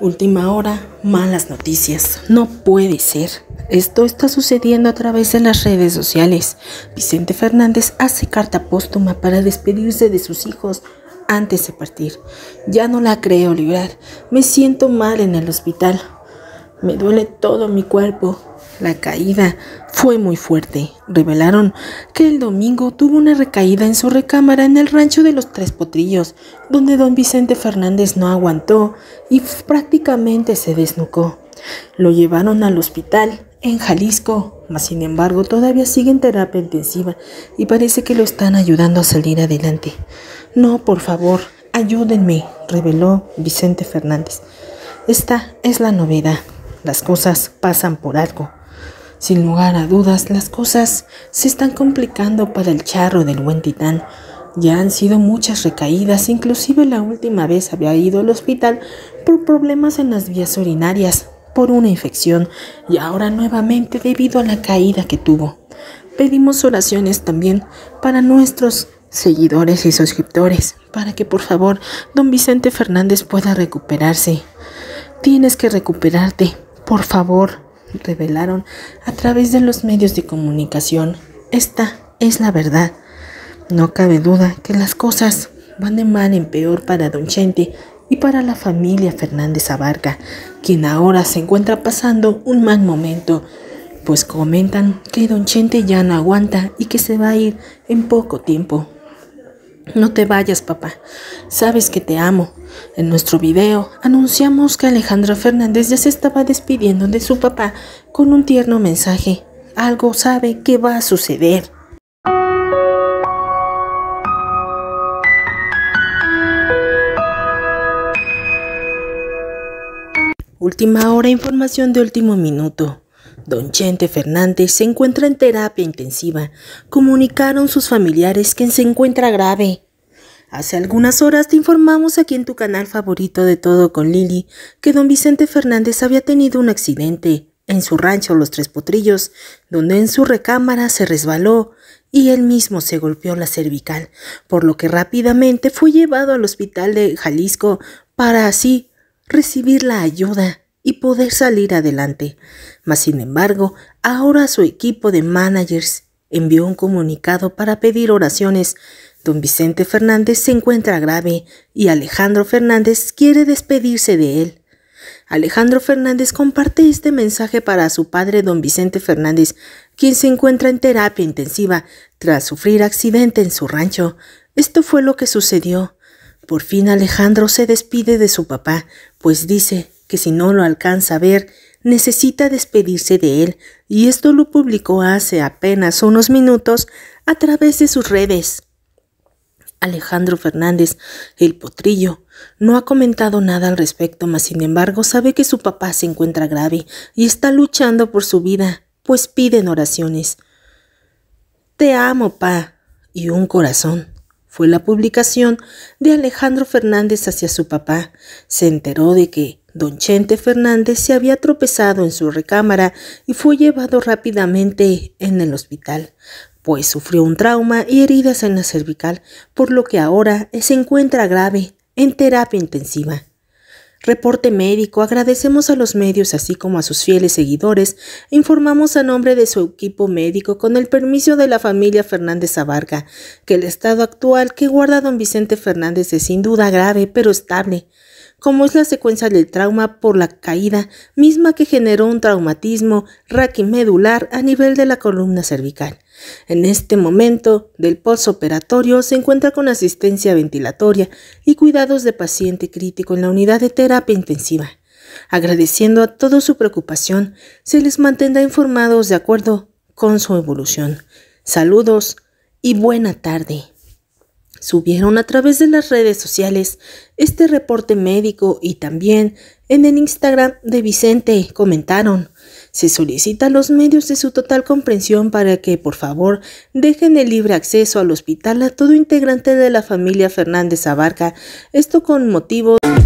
Última hora, malas noticias. No puede ser. Esto está sucediendo a través de las redes sociales. Vicente Fernández hace carta póstuma para despedirse de sus hijos antes de partir. Ya no la creo librar. Me siento mal en el hospital. Me duele todo mi cuerpo. La caída fue muy fuerte. Revelaron que el domingo tuvo una recaída en su recámara en el rancho de los Tres Potrillos, donde don Vicente Fernández no aguantó y prácticamente se desnucó. Lo llevaron al hospital en Jalisco, mas sin embargo todavía sigue en terapia intensiva y parece que lo están ayudando a salir adelante. No, por favor, ayúdenme, reveló Vicente Fernández. Esta es la novedad. Las cosas pasan por algo. Sin lugar a dudas, las cosas se están complicando para el charro del buen titán. Ya han sido muchas recaídas, inclusive la última vez había ido al hospital por problemas en las vías urinarias, por una infección, y ahora nuevamente debido a la caída que tuvo. Pedimos oraciones también para nuestros seguidores y suscriptores, para que por favor don Vicente Fernández pueda recuperarse. Tienes que recuperarte, por favor revelaron a través de los medios de comunicación. Esta es la verdad. No cabe duda que las cosas van de mal en peor para Don Chente y para la familia Fernández Abarca, quien ahora se encuentra pasando un mal momento, pues comentan que Don Chente ya no aguanta y que se va a ir en poco tiempo. No te vayas, papá. Sabes que te amo. En nuestro video anunciamos que Alejandra Fernández ya se estaba despidiendo de su papá con un tierno mensaje. Algo sabe que va a suceder. Última hora, información de último minuto. Don Chente Fernández se encuentra en terapia intensiva. Comunicaron sus familiares que se encuentra grave. Hace algunas horas te informamos aquí en tu canal favorito de todo con Lili que don Vicente Fernández había tenido un accidente en su rancho Los Tres Potrillos, donde en su recámara se resbaló y él mismo se golpeó la cervical, por lo que rápidamente fue llevado al hospital de Jalisco para así recibir la ayuda y poder salir adelante. Mas, sin embargo, ahora su equipo de managers envió un comunicado para pedir oraciones. Don Vicente Fernández se encuentra grave y Alejandro Fernández quiere despedirse de él. Alejandro Fernández comparte este mensaje para su padre don Vicente Fernández, quien se encuentra en terapia intensiva tras sufrir accidente en su rancho. Esto fue lo que sucedió. Por fin Alejandro se despide de su papá, pues dice, que si no lo alcanza a ver, necesita despedirse de él, y esto lo publicó hace apenas unos minutos a través de sus redes. Alejandro Fernández, el potrillo, no ha comentado nada al respecto, mas sin embargo sabe que su papá se encuentra grave y está luchando por su vida, pues piden oraciones. Te amo, pa, y un corazón. Fue la publicación de Alejandro Fernández hacia su papá. Se enteró de que Don Chente Fernández se había tropezado en su recámara y fue llevado rápidamente en el hospital, pues sufrió un trauma y heridas en la cervical, por lo que ahora se encuentra grave en terapia intensiva. Reporte médico, agradecemos a los medios así como a sus fieles seguidores, e informamos a nombre de su equipo médico con el permiso de la familia Fernández Abarca, que el estado actual que guarda don Vicente Fernández es sin duda grave pero estable como es la secuencia del trauma por la caída misma que generó un traumatismo raquimedular a nivel de la columna cervical. En este momento del postoperatorio se encuentra con asistencia ventilatoria y cuidados de paciente crítico en la unidad de terapia intensiva. Agradeciendo a todos su preocupación, se les mantendrá informados de acuerdo con su evolución. Saludos y buena tarde subieron a través de las redes sociales este reporte médico y también en el Instagram de Vicente comentaron, se solicita a los medios de su total comprensión para que, por favor, dejen el libre acceso al hospital a todo integrante de la familia Fernández Abarca, esto con motivo... De